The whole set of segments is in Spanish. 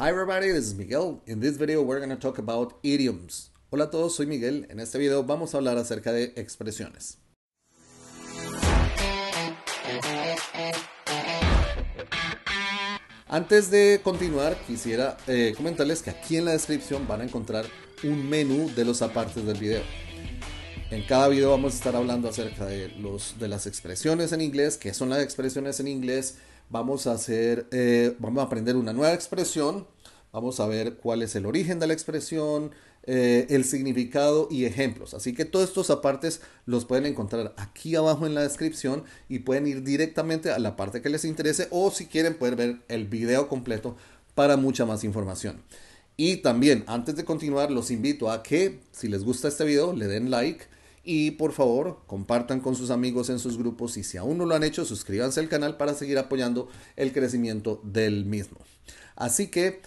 Hi Miguel. In this talk about Hola a todos, soy Miguel. En este video vamos a hablar acerca de expresiones. Antes de continuar, quisiera eh, comentarles que aquí en la descripción van a encontrar un menú de los apartes del video. En cada video vamos a estar hablando acerca de, los, de las expresiones en inglés, qué son las expresiones en inglés, Vamos a hacer, eh, vamos a aprender una nueva expresión. Vamos a ver cuál es el origen de la expresión, eh, el significado y ejemplos. Así que todos estos apartes los pueden encontrar aquí abajo en la descripción y pueden ir directamente a la parte que les interese o si quieren poder ver el video completo para mucha más información. Y también, antes de continuar, los invito a que si les gusta este video, le den like y por favor, compartan con sus amigos en sus grupos y si aún no lo han hecho, suscríbanse al canal para seguir apoyando el crecimiento del mismo. Así que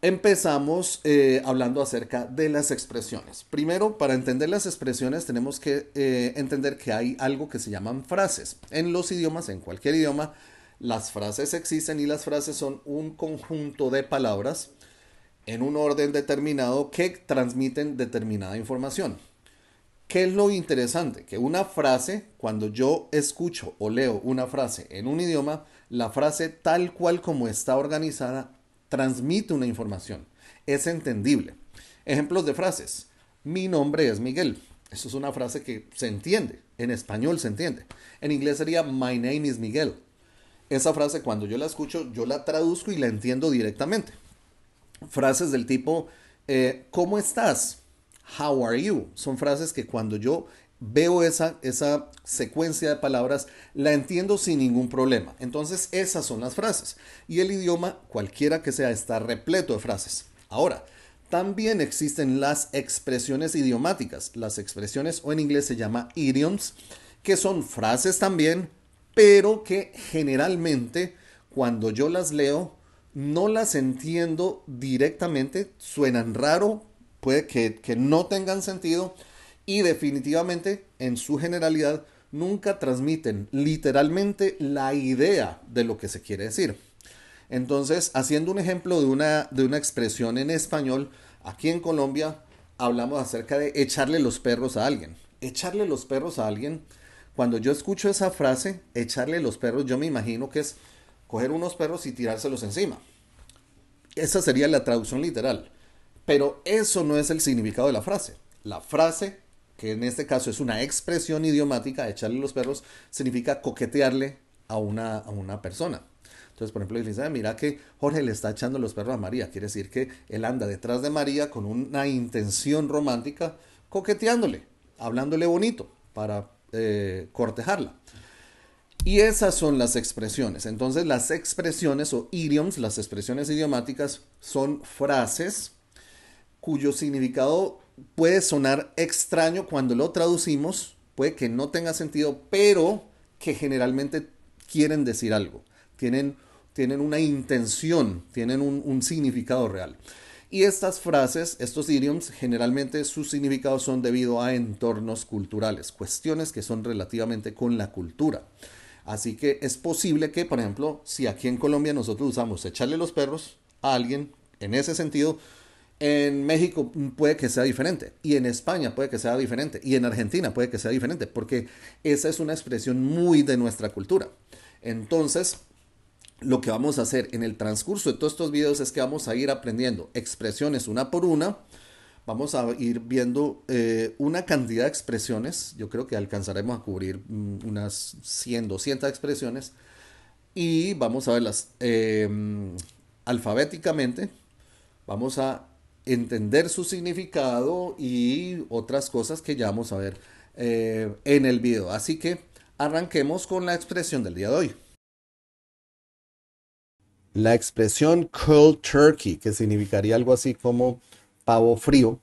empezamos eh, hablando acerca de las expresiones. Primero, para entender las expresiones tenemos que eh, entender que hay algo que se llaman frases. En los idiomas, en cualquier idioma, las frases existen y las frases son un conjunto de palabras en un orden determinado que transmiten determinada información. ¿Qué es lo interesante? Que una frase, cuando yo escucho o leo una frase en un idioma, la frase tal cual como está organizada transmite una información. Es entendible. Ejemplos de frases. Mi nombre es Miguel. Eso es una frase que se entiende. En español se entiende. En inglés sería My name is Miguel. Esa frase cuando yo la escucho, yo la traduzco y la entiendo directamente. Frases del tipo, eh, ¿cómo estás? How are you? Son frases que cuando yo veo esa, esa secuencia de palabras, la entiendo sin ningún problema. Entonces, esas son las frases. Y el idioma, cualquiera que sea, está repleto de frases. Ahora, también existen las expresiones idiomáticas. Las expresiones, o en inglés se llama idioms, que son frases también, pero que generalmente cuando yo las leo, no las entiendo directamente, suenan raro, puede que, no tengan sentido y definitivamente en su generalidad nunca transmiten literalmente la idea de lo que se quiere decir. Entonces, haciendo un ejemplo de una, de una expresión en español, aquí en Colombia hablamos acerca de echarle los perros a alguien. Echarle los perros a alguien, cuando yo escucho esa frase, echarle los perros, yo me imagino que es coger unos perros y tirárselos encima. Esa sería la traducción literal. Pero eso no es el significado de la frase. La frase, que en este caso es una expresión idiomática, echarle los perros, significa coquetearle a una, a una persona. Entonces, por ejemplo, dice, ah, mira que Jorge le está echando los perros a María. Quiere decir que él anda detrás de María con una intención romántica, coqueteándole, hablándole bonito para eh, cortejarla. Y esas son las expresiones. Entonces, las expresiones o idioms, las expresiones idiomáticas, son frases cuyo significado puede sonar extraño cuando lo traducimos, puede que no tenga sentido, pero que generalmente quieren decir algo, tienen, tienen una intención, tienen un, un significado real. Y estas frases, estos idioms, generalmente sus significados son debido a entornos culturales, cuestiones que son relativamente con la cultura. Así que es posible que, por ejemplo, si aquí en Colombia nosotros usamos echarle los perros a alguien, en ese sentido, en México puede que sea diferente, y en España puede que sea diferente, y en Argentina puede que sea diferente, porque esa es una expresión muy de nuestra cultura. Entonces, lo que vamos a hacer en el transcurso de todos estos videos es que vamos a ir aprendiendo expresiones una por una. Vamos a ir viendo eh, una cantidad de expresiones. Yo creo que alcanzaremos a cubrir mm, unas 100, 200 expresiones. Y vamos a verlas eh, mm, alfabéticamente. Vamos a entender su significado y otras cosas que ya vamos a ver eh, en el video. Así que arranquemos con la expresión del día de hoy. La expresión cold turkey, que significaría algo así como pavo frío,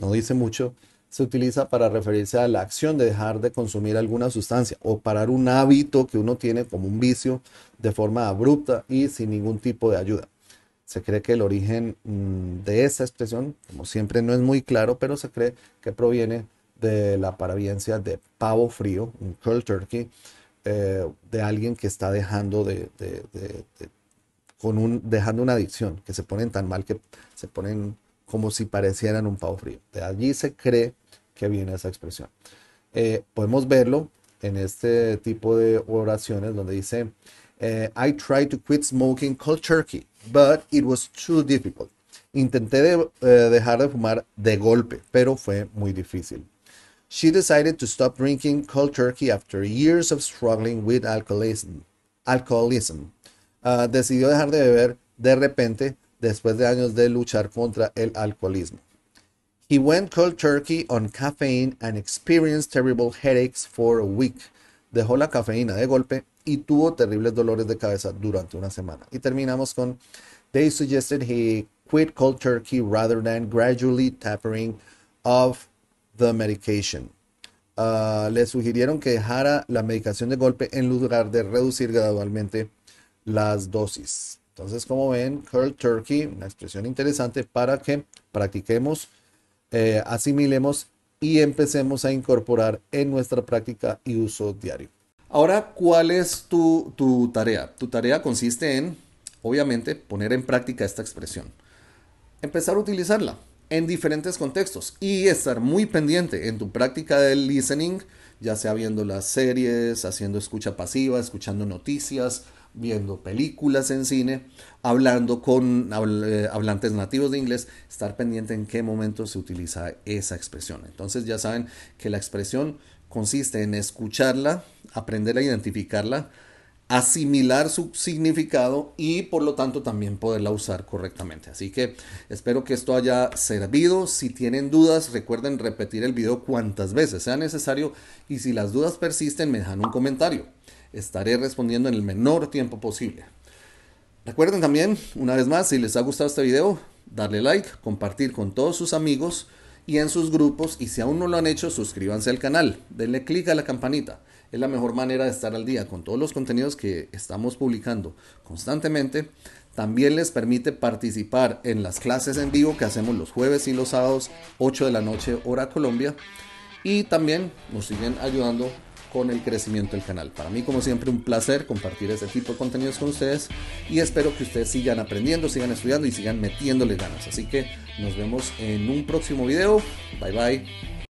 no dice mucho, se utiliza para referirse a la acción de dejar de consumir alguna sustancia o parar un hábito que uno tiene como un vicio de forma abrupta y sin ningún tipo de ayuda. Se cree que el origen mm, de esa expresión, como siempre, no es muy claro, pero se cree que proviene de la parabiencia de pavo frío, un cold turkey, eh, de alguien que está dejando dejando una adicción, que se ponen tan mal que se ponen como si parecieran un pavo frío. De allí se cree que viene esa expresión. Eh, podemos verlo en este tipo de oraciones donde dice, Uh, I tried to quit smoking cold turkey, but it was too difficult. Intenté de, uh, dejar de fumar de golpe, pero fue muy difícil. She decided to stop drinking cold turkey after years of struggling with alcoholism. alcoholism. Uh, decidió dejar de beber de repente después de años de luchar contra el alcoholismo. He went cold turkey on caffeine and experienced terrible headaches for a week. Dejó la cafeína de golpe y tuvo terribles dolores de cabeza durante una semana. Y terminamos con, they suggested he quit cold turkey rather than gradually tapering of the medication. Ah, le sugirieron que dejara la medicación de golpe en lugar de reducir gradualmente las dosis. Entonces, como ven, cold turkey, una expresión interesante para que practiquemos, eh, asimilemos y empecemos a incorporar en nuestra práctica y uso diario. Ahora, ¿cuál es tu, tarea? Tu tarea consiste en, obviamente, poner en práctica esta expresión. Empezar a utilizarla en diferentes contextos y estar muy pendiente en tu práctica del listening, ya sea viendo las series, haciendo escucha pasiva, escuchando noticias, viendo películas en cine, hablando con eh, hablantes nativos de inglés, estar pendiente en qué momento se utiliza esa expresión. Entonces ya saben que la expresión consiste en escucharla, aprender a identificarla, asimilar su significado y por lo tanto también poderla usar correctamente. Así que espero que esto haya servido. Si tienen dudas, recuerden repetir el video cuantas veces sea necesario y si las dudas persisten, me dejan un comentario. Estaré respondiendo en el menor tiempo posible. Recuerden también, una vez más, si les ha gustado este video, darle like, compartir con todos sus amigos y en sus grupos. Y si aún no lo han hecho, suscríbanse al canal, denle clic a la campanita. Es la mejor manera de estar al día con todos los contenidos que estamos publicando constantemente. También les permite participar en las clases en vivo que hacemos los jueves y los sábados, 8 de la noche, hora Colombia. Y también nos siguen ayudando con el crecimiento del canal. Para mí, como siempre, un placer compartir este tipo de contenidos con ustedes y espero que ustedes sigan aprendiendo, sigan estudiando y sigan metiéndole ganas. Así que nos vemos en un próximo video. Bye bye.